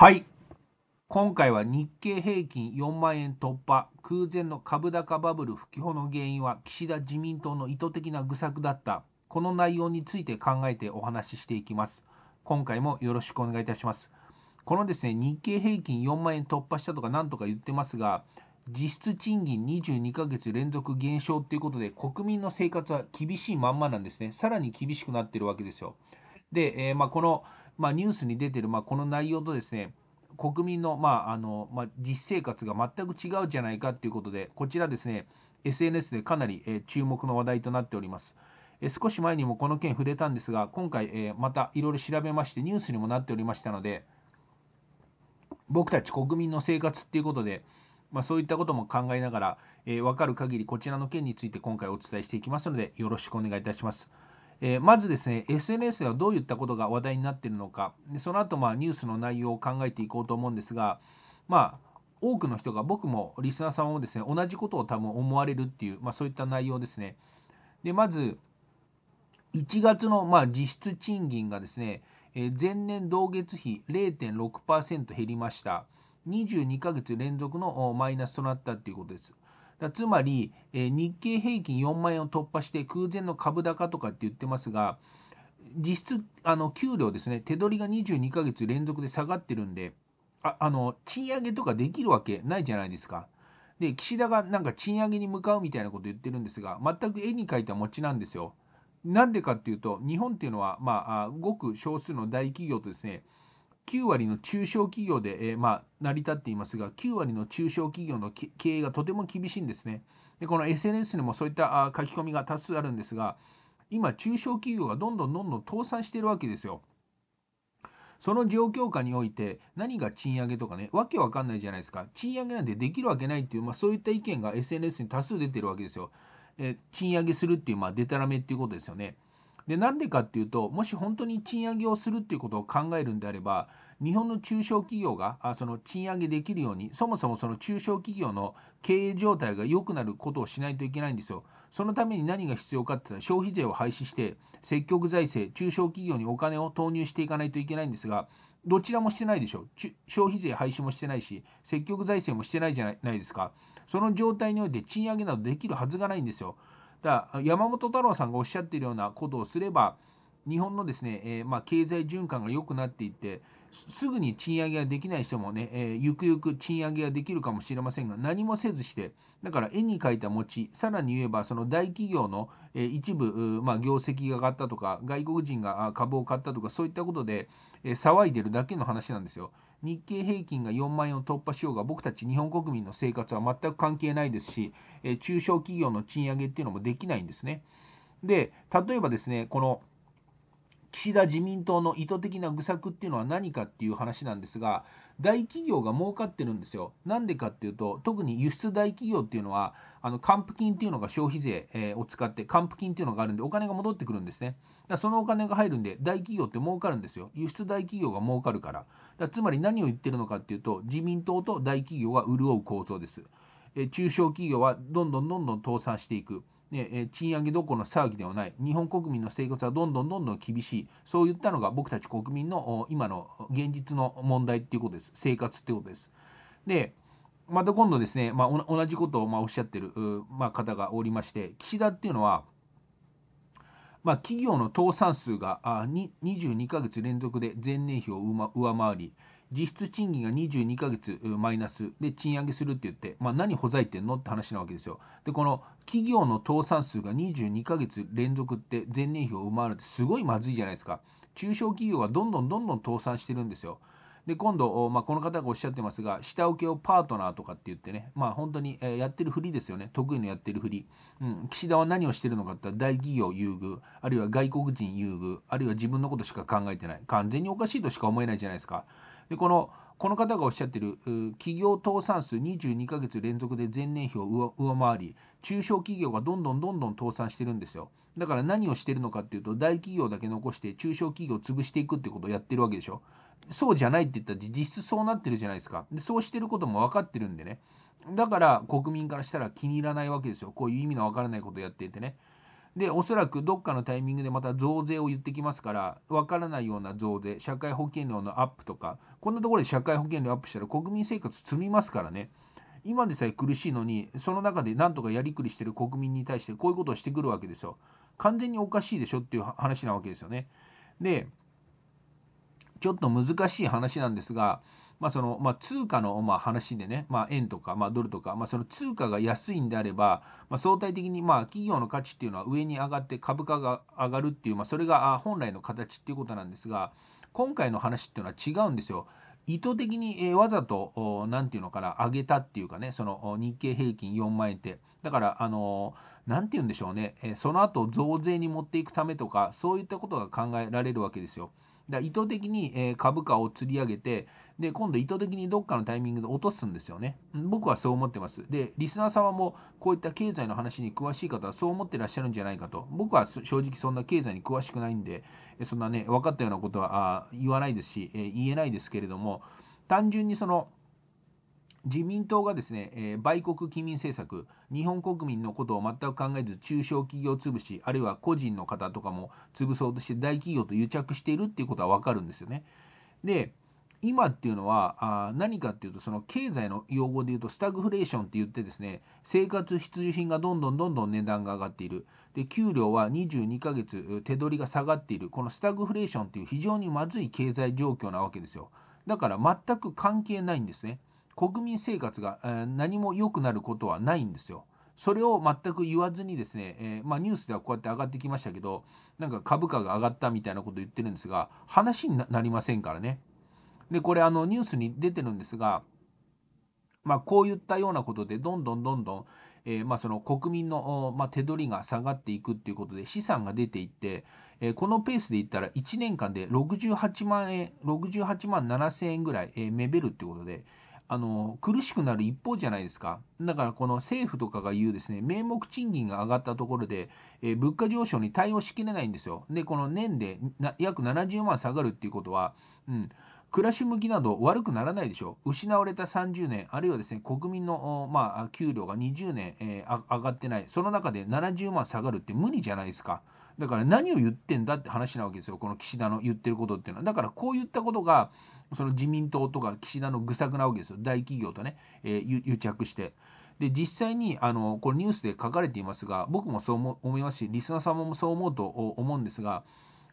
はい。今回は日経平均4万円突破、空前の株高バブル不況の原因は岸田自民党の意図的な愚策だった、この内容について考えてお話ししていきます。今回もよろしくお願いいたします。このですね、日経平均4万円突破したとかなんとか言ってますが、実質賃金22ヶ月連続減少ということで、国民の生活は厳しいまんまなんですね。さらに厳しくなってるわけですよ。で、えー、まあ、このまあ、ニュースに出てる、まあ、この内容とですね国民の,、まああのまあ、実生活が全く違うじゃないかということでこちらですね SNS でかなり、え注目の話題となっております、え少し前にもこの件触れたんですが今回、えまたいろいろ調べましてニュースにもなっておりましたので僕たち国民の生活っていうことで、まあ、そういったことも考えながら、えー、分かる限りこちらの件について今回お伝えしていきますのでよろしくお願いいたします。えー、まずですね SNS ではどういったことが話題になっているのかでその後まあニュースの内容を考えていこうと思うんですがまあ多くの人が僕もリスナー様もですね同じことを多分思われるっていう、まあ、そういった内容ですね。でまず1月のまあ実質賃金がですね、えー、前年同月比0.6%減りました。22ヶ月連続のマイナスとなったということです。だつまり、えー、日経平均4万円を突破して空前の株高とかって言ってますが実質あの給料ですね手取りが22ヶ月連続で下がってるんでああの賃上げとかできるわけないじゃないですか。で岸田がなんか賃上げに向かうみたいなこと言ってるんですが全く絵に描いた餅なんですよ。なんでかっていうと日本っていうのはまあごく少数の大企業とですね9割の中小企業で、えー、まあ、成り立っていますが、9割の中小企業の経営がとても厳しいんですね。でこの SNS にもそういった書き込みが多数あるんですが、今、中小企業がどんどんどんどん倒産しているわけですよ。その状況下において、何が賃上げとかね、わけわかんないじゃないですか。賃上げなんてできるわけないっていう、まあ、そういった意見が SNS に多数出てるわけですよ。え賃上げするっていう、まあ、デタラメっていうことですよね。でなんでかっていうともし本当に賃上げをするっていうことを考えるんであれば日本の中小企業があその賃上げできるようにそもそもその中小企業の経営状態が良くなることをしないといけないんですよ。そのために何が必要かって言ったら消費税を廃止して積極財政中小企業にお金を投入していかないといけないんですがどちらもしてないでしょう消費税廃止もしてないし積極財政もしてないじゃないですかその状態において賃上げなどできるはずがないんですよ。だから山本太郎さんがおっしゃっているようなことをすれば日本のですね、えー、まあ、経済循環が良くなっていって、すぐに賃上げができない人もね、えー、ゆくゆく賃上げができるかもしれませんが、何もせずして、だから絵に描いた餅、さらに言えば、その大企業の、えー、一部、まあ、業績が上がったとか、外国人が株を買ったとか、そういったことで、え騒いでるだけの話なんですよ。日経平均が4万円を突破しようが、僕たち日本国民の生活は全く関係ないですし、え中小企業の賃上げっていうのもできないんですね。で、例えばですね、この、岸田自民党の意図的な愚策っていうのは何かっていう話なんですが大企業が儲かってるんですよなんでかっていうと特に輸出大企業っていうのはあの還付金っていうのが消費税、えを使って還付金っていうのがあるんでお金が戻ってくるんですねだそのお金が入るんで大企業って儲かるんですよ輸出大企業が儲かるからだつまり何を言ってるのかっていうと自民党と大企業は潤う構造です、え中小企業はどんどんどんどん倒産していくねえ賃上げどころの騒ぎではない日本国民の生活はどんどんどんどん厳しいそういったのが僕たち国民の今の現実の問題っていうことです生活ってことです。でまた今度ですね、まあ、同じことをまおっしゃってる、まあ、方がおりまして岸田っていうのは、まあ、企業の倒産数が22ヶ月連続で前年比を上回り実質賃金が22ヶ月マイナスで賃上げするって言って、まあ、何ほざいてんのって話なわけですよ。でこの企業の倒産数が22ヶ月連続って前年比を上回るってすごいまずいじゃないですか。中小企業はどんどんどんどん倒産してるんですよ。で今度、まあ、この方がおっしゃってますが下請けをパートナーとかって言ってね、まあ、本当にやってるふりですよね得意のやってるふり、うん、岸田は何をしてるのかって大企業優遇あるいは外国人優遇あるいは自分のことしか考えてない完全におかしいとしか思えないじゃないですか。でこのこの方がおっしゃってる企業倒産数22ヶ月連続で前年比を上回り中小企業がどんどんどんどん倒産してるんですよだから何をしてるのかっていうと大企業だけ残して中小企業を潰していくってことをやってるわけでしょそうじゃないって言ったら実質そうなってるじゃないですかでそうしてることも分かってるんでねだから国民からしたら気に入らないわけですよこういう意味の分からないことをやっていてねでおそらくどっかのタイミングでまた増税を言ってきますから分からないような増税社会保険料のアップとかこんなところで社会保険料アップしたら国民生活積みますからね今でさえ苦しいのにその中でなんとかやりくりしてる国民に対してこういうことをしてくるわけですよ完全におかしいでしょっていう話なわけですよねでちょっと難しい話なんですがまあ、その、まあ、通貨の、まあ、話でね、まあ、円とか、まあ、ドルとか、まあ、その通貨が安いんであれば、まあ、相対的に、まあ、企業の価値っていうのは上に上がって株価が上がるっていう、まあ、それが本来の形っていうことなんですが、今回の話っていうのは違うんですよ。意図的に、えわざと何て言うのかな上げたっていうかねその日経平均4万円ってだからあの何、て言うんでしょうね、えその後増税に持っていくためとかそういったことが考えられるわけですよ。だ意図的に、え株価を釣り上げて、で、今度意図的にどっかのタイミングで落とすんですよね。僕はそう思ってます。で、リスナー様もこういった経済の話に詳しい方はそう思ってらっしゃるんじゃないかと。僕は正直そんな経済に詳しくないんで、そんなね、分かったようなことは言わないですし、え言えないですけれども、単純にその、自民党がですね、えー、売国棄民政策、日本国民のことを全く考えず、中小企業潰し、あるいは個人の方とかも潰そうとして、大企業と癒着しているっていうことは分かるんですよね。で、今っていうのは、あ何かっていうと、その経済の用語で言うと、スタグフレーションって言ってですね、生活必需品がどんどんどんどん値段が上がっている。で、給料は22ヶ月、手取りが下がっている。このスタグフレーションっていう非常にまずい経済状況なわけですよ。だから全く関係ないんですね。国民生活が、何も良くなることはないんですよ。それを全く言わずにですね、えー、まあ、ニュースではこうやって上がってきましたけどなんか株価が上がったみたいなこと言ってるんですが話になりませんからね。でこれあのニュースに出てるんですが、まあ、こういったようなことでどんどんどんどん、えー、まあ、その国民の、ま手取りが下がっていくっていうことで資産が出ていって、えー、このペースでいったら1年間で68万円68万7000円ぐらい、えー、目減るっていうことで。あの苦しくなる一方じゃないですか。だからこの政府とかが言うですね、名目賃金が上がったところで、えー、物価上昇に対応しきれないんですよ。で、この年で約70万下がるっていうことは、うん、暮らし向きなど悪くならないでしょう。失われた30年、あるいはですね、国民の、まあ、給料が20年、えー、上がってない、その中で70万下がるって無理じゃないですか。だから何を言ってんだって話なわけですよこの岸田の言ってることっていうのはだからこういったことがその自民党とか岸田の愚策なわけですよ大企業とね、えー、癒着して。で実際にあのこれニュースで書かれていますが僕もそう思いますしリスナーさんもそう思うと思うんですが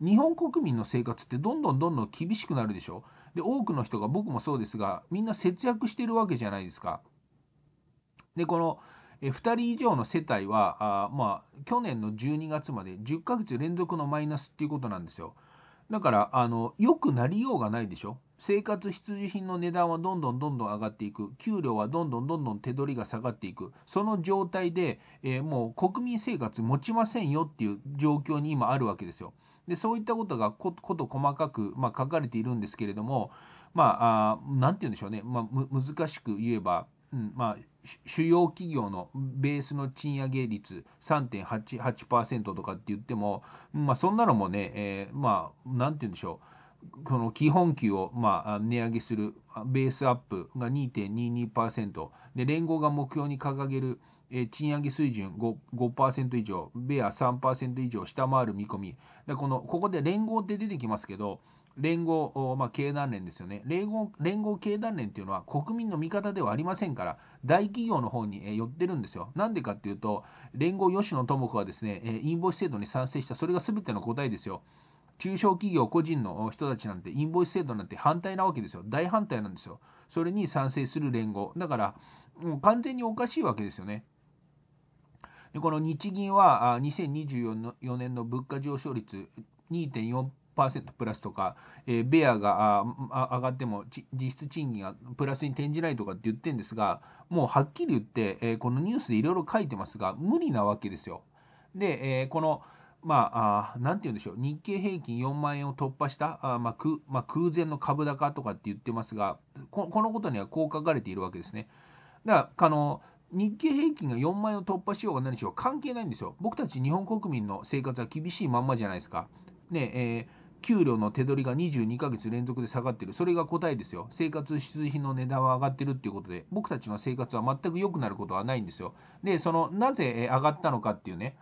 日本国民の生活ってどんどんどんどん厳しくなるでしょで多くの人が僕もそうですがみんな節約してるわけじゃないですか。でこの2人以上の世帯はあ、まあ、去年の12月まで10ヶ月連続のマイナスっていうことなんですよ。だから良くなりようがないでしょ生活必需品の値段はどんどんどんどん上がっていく給料はどんどんどんどん手取りが下がっていくその状態で、えー、もう国民生活持ちませんよっていう状況に今あるわけですよ。でそういったことがこと細かく、まあ、書かれているんですけれどもまあ何て言うんでしょうね、まあ、難しく言えば、うん、まあ主要企業のベースの賃上げ率3.88%とかって言っても、まあ、そんなのもね、えー、まあ何て言うんでしょうこの基本給を、まあ、値上げするベースアップが2.22%で連合が目標に掲げるえ賃上げ水準 5%, 5以上、ベア3%以上下回る見込み。でこのここで連合って出てきますけど、連合、まあ、経団連ですよね連合、連合経団連っていうのは国民の味方ではありませんから、大企業の方に寄ってるんですよ。なんでかっていうと、連合吉野智子はですね、インボイス制度に賛成した、それが全ての答えですよ。中小企業個人の人たちなんてインボイス制度なんて反対なわけですよ。大反対なんですよ。それに賛成する連合。だから、もう完全におかしいわけですよね。でこの日銀は2024年の物価上昇率2.4%。6%プラスとか、えー、ベアが上がっても実質賃金がプラスに転じないとかって言ってるんですがもうはっきり言って、えー、このニュースでいろいろ書いてますが無理なわけですよ。で、えー、このまあ、なんて言うんでしょう、日経平均4万円を突破した、あまあ空まあ、空前の株高とかって言ってますがこ、このことにはこう書かれているわけですね。だからあの日経平均が4万円を突破しようが何しよう関係ないんですよ。僕たち日本国民の生活は厳しいまんまじゃないですか。ねえ給料の手取りが22ヶ月連続で下がってる。それが答えですよ。生活必需品の値段は上がってるっていうことで、僕たちの生活は全く良くなることはないんですよ。で、その、なぜ上がったのかっていうね、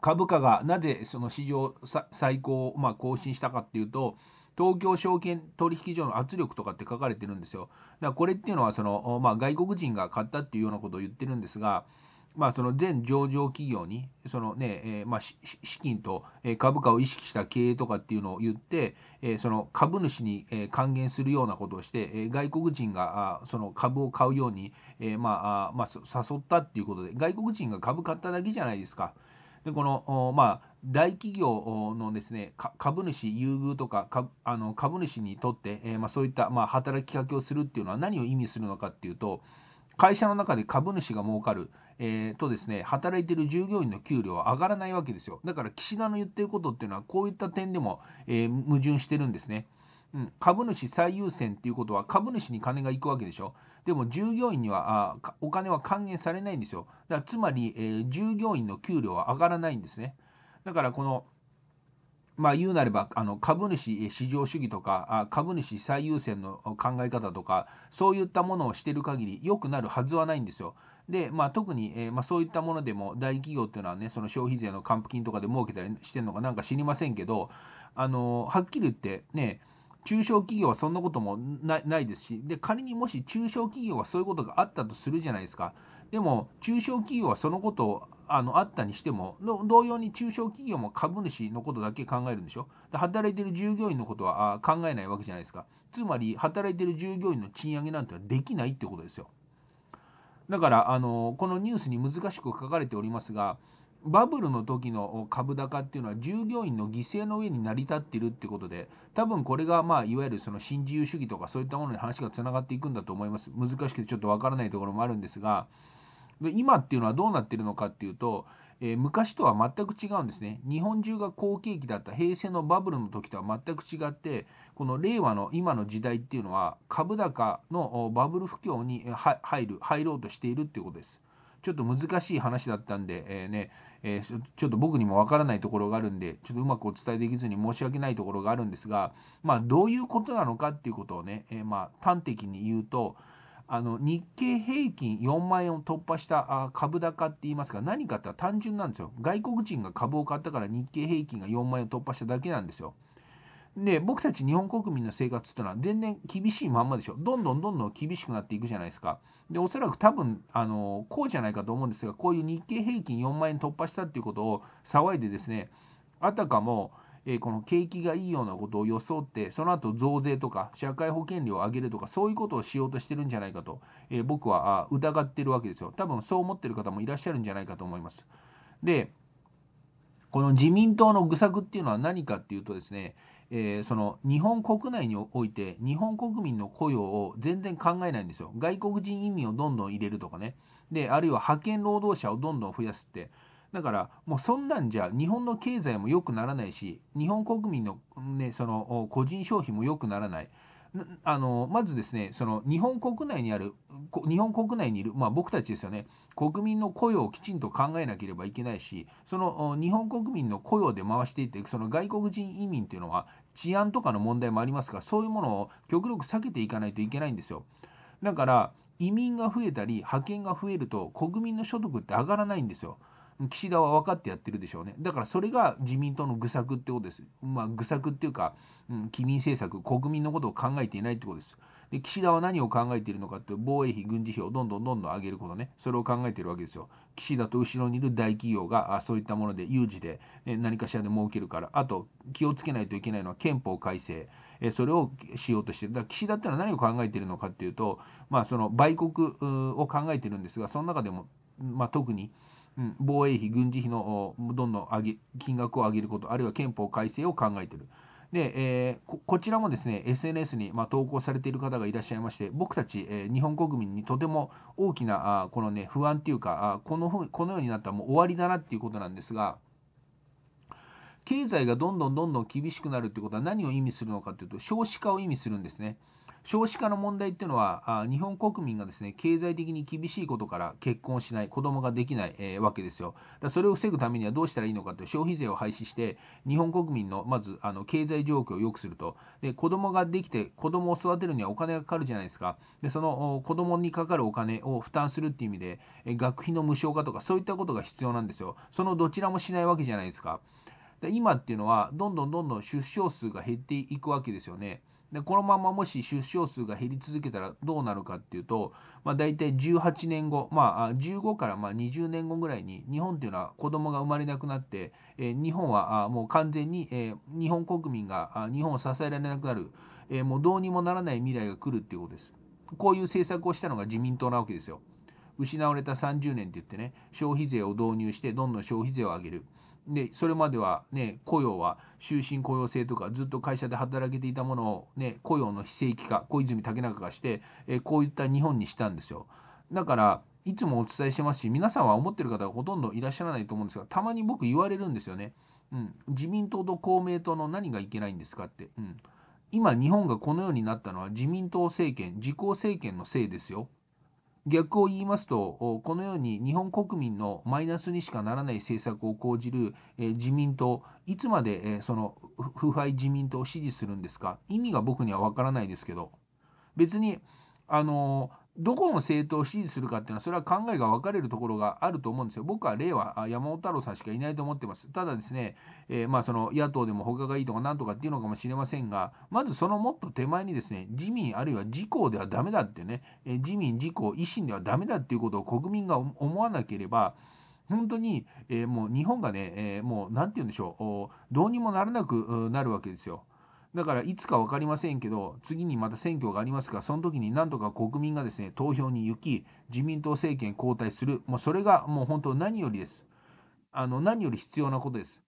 株価がなぜその史上最高をま更新したかっていうと、東京証券取引所の圧力とかって書かれてるんですよ。だからこれっていうのはその、まあ、外国人が買ったっていうようなことを言ってるんですが、まあ、その全上場企業にそのね、えー、まあ、資金と株価を意識した経営とかっていうのを言って、えー、その株主に還元するようなことをして、え外国人があその株を買うように、えー、まあまあ、誘ったっていうことで外国人が株買っただけじゃないですか。でこのまあ、大企業のですね株主優遇とかあの株主にとって、えー、まあ、そういった、まあ、働きかけをするっていうのは何を意味するのかっていうと会社の中で株主が儲かる、えー、とですね働いてる従業員の給料は上がらないわけですよだから岸田の言ってることっていうのはこういった点でも、えー、矛盾してるんですね。うん、株主最優先っていうことは株主に金が行くわけでしょでも従業員にはあお金は還元されないんですよだからつまり、えー、従業員の給料は上がらないんですねだからこのまあ、言うなればあの株主市場主義とか株主最優先の考え方とかそういったものをしてる限り良くなるはずはないんですよ。で、まあ、特に、えー、まあ、そういったものでも大企業っていうのはねその消費税の還付金とかで儲けたりしてるのかなんか知りませんけど、あのはっきり言ってね中小企業はそんなこともないですしで仮にもし中小企業はそういうことがあったとするじゃないですかでも中小企業はそのことをあのあったにしても同様に中小企業も株主のことだけ考えるんでしょで働いてる従業員のことは考えないわけじゃないですかつまり働いてる従業員の賃上げなんてできないってことですよだからあのこのニュースに難しく書かれておりますがバブルの時の株高っていうのは従業員の犠牲の上に成り立っているってことで多分これがまあいわゆるその新自由主義とかそういったものに話がつながっていくんだと思います難しくてちょっとわからないところもあるんですがで今っていうのはどうなってるのかっていうと、えー、昔とは全く違うんですね日本中が好景気だった平成のバブルの時とは全く違ってこの令和の今の時代っていうのは株高のバブル不況に入る入ろうとしているっていうことです。ちょっと難しい話だったんで、えー、ねえー、ちょっと僕にもわからないところがあるんで、ちょっとうまくお伝えできずに申し訳ないところがあるんですが、まあ、どういうことなのかっていうことをね、えー、まあ、端的に言うと、あの日経平均4万円を突破した株高って言いますか何かって単純なんですよ外国人が株を買ったから日経平均が4万円を突破しただけなんですよで僕たち日本国民の生活っていうのは全然厳しいまんまでしょどんどんどんどん厳しくなっていくじゃないですかでおそらく多分あのこうじゃないかと思うんですがこういう日経平均4万円突破したっていうことを騒いでですねあたかもえー、この景気がいいようなことを装って、その後増税とか社会保険料を上げるとか、そういうことをしようとしてるんじゃないかと、えー、僕は疑ってるわけですよ。多分そう思ってる方もいらっしゃるんじゃないかと思います。で、この自民党の愚策っていうのは何かっていうとですね、えー、その日本国内において日本国民の雇用を全然考えないんですよ。外国人移民をどんどん入れるとかね。で、あるいは派遣労働者をどんどん増やすって。だからもうそんなんじゃ日本の経済も良くならないし日本国民の,、ね、その個人消費も良くならない。あのまずですねその日本国内にある日本国内にいる、まあ、僕たちですよね国民の雇用をきちんと考えなければいけないしその日本国民の雇用で回していってその外国人移民というのは治安とかの問題もありますからそういうものを極力避けていかないといけないんですよ。だから移民が増えたり派遣が増えると国民の所得って上がらないんですよ。岸田は分かってやってるでしょうねだからそれが自民党の愚策ってことですまあ愚策っていうか、うん、機民政策国民のことを考えていないってことですで岸田は何を考えているのかって防衛費軍事費をどんどんどんどん上げることねそれを考えてるわけですよ岸田と後ろにいる大企業があそういったもので有事で、ね、何かしらで儲けるからあと気をつけないといけないのは憲法改正えそれをしようとしてるだから岸田ってのは何を考えてるのかっていうとまあその売国を考えてるんですがその中でも、まあ、特にうん、防衛費、軍事費のどんどん上げ金額を上げること、あるいは憲法改正を考えている。で、えー、こちらもですね、SNS に、まあ、投稿されている方がいらっしゃいまして、僕たち、えー、日本国民にとても大きなあこの、ね、不安というかあこのふ、このようになったらもう終わりだなっていうことなんですが、経済がどんどんどんどん厳しくなるということは何を意味するのかというと、少子化を意味するんですね。少子化の問題っていうのは日本国民がですね経済的に厳しいことから結婚しない子供ができない、えー、わけですよだそれを防ぐためにはどうしたらいいのかという消費税を廃止して日本国民のまずあの経済状況を良くするとで子供ができて子供を育てるにはお金がかかるじゃないですかでその子供にかかるお金を負担するっていう意味で学費の無償化とかそういったことが必要なんですよそのどちらもしないわけじゃないですか今っていうのはどんどんどんどん出生数が減っていくわけですよね。でこのままもし出生数が減り続けたらどうなるかっていうと、まあ、大体18年後、まあ、15からま20年後ぐらいに日本っていうのは子供が生まれなくなって、え日本はもう完全に、え日本国民が日本を支えられなくなる、えもうどうにもならない未来が来るっていうことです。こういう政策をしたのが自民党なわけですよ。失われた30年って言ってね消費税を導入してどんどん消費税を上げる。でそれまでは、ね、雇用は終身雇用制とかずっと会社で働けていたものを、ね、雇用の非正規化小泉竹中がして、えこういった日本にしたんですよ。だからいつもお伝えしてますし皆さんは思ってる方がほとんどいらっしゃらないと思うんですがたまに僕言われるんですよね。うん、自民党と公明党の何がいけないんですかって。うん今日本がこのようになったのは自民党政権自公政権のせいですよ逆を言いますと、このように日本国民のマイナスにしかならない政策を講じる自民党、いつまでその腐敗自民党を支持するんですか、意味が僕には分からないですけど、別に、あのどこの政党を支持するかっていうのはそれは考えが分かれるところがあると思うんですよ。僕は令和山本太郎さんしかいないと思ってます。ただですね、えー、まあその野党でも他がいいとかなんとかっていうのかもしれませんが、まずそのもっと手前にですね、自民あるいは自公ではダメだってね、えー、自民、自公、維新ではダメだっていうことを国民が思わなければ、本当に、えー、もう日本がね、えもうなんて言うんでしょう、どうにもならなくなるわけですよ。だからいつか分かりませんけど、次にまた選挙がありますが、その時になんとか国民がですね、投票に行き、自民党政権交代する、もうそれがもう本当何よりです。あの何より必要なことです。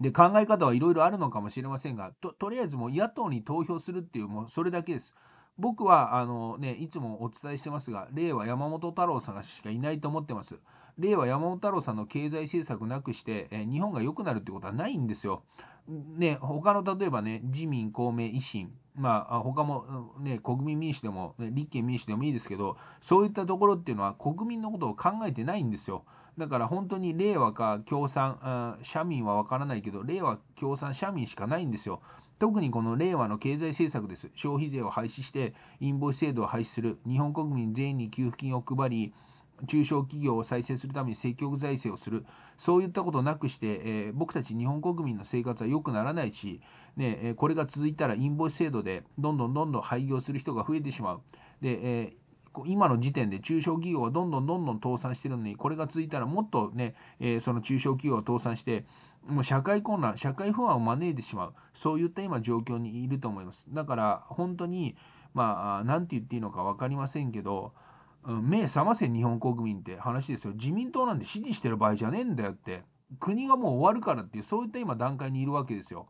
で、考え方はいろいろあるのかもしれませんがと、とりあえずもう野党に投票するっていう、もうそれだけです。僕はあの、ね、いつもお伝えしてますが、令和山本太郎さんしかいないと思ってます。令和山本太郎さんの経済政策なくして、え日本が良くなるってことはないんですよ。ね、他の例えばね、自民、公明、維新、まあ、他も、ね、国民民主でも、ね、立憲民主でもいいですけど、そういったところっていうのは国民のことを考えてないんですよ。だから本当に令和か共産、社民は分からないけど、令和、共産、社民しかないんですよ。特にこの令和の経済政策です。消費税を廃止して、インボイス制度を廃止する、日本国民全員に給付金を配り、中小企業を再生するために積極財政をする、そういったことなくして、えー、僕たち日本国民の生活は良くならないし、ねえこれが続いたらインボイス制度でどんどんどんどん廃業する人が増えてしまう。で、えー、今の時点で中小企業はどんどんどんどん倒産してるのに、これが続いたらもっとね、えー、その中小企業は倒産して、もう社会混乱、社会不安を招いてしまう、そういった今状況にいると思います。だから本当に、まあ、なんて言っていいのか分かりませんけど、うん、目覚ませ日本国民って話ですよ。自民党なんて支持してる場合じゃねえんだよって。国がもう終わるからっていう、そういった今段階にいるわけですよ。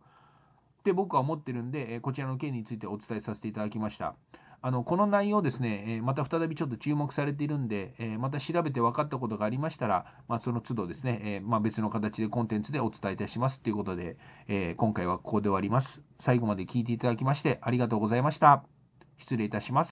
って僕は思ってるんで、こちらの件についてお伝えさせていただきました。あのこの内容ですね、えまた再びちょっと注目されているんで、えまた調べて分かったことがありましたら、まあ、その都度ですね、えまあ、別の形でコンテンツでお伝えいたしますということで、え今回はここで終わります。最後まで聞いていただきましてありがとうございました。失礼いたします。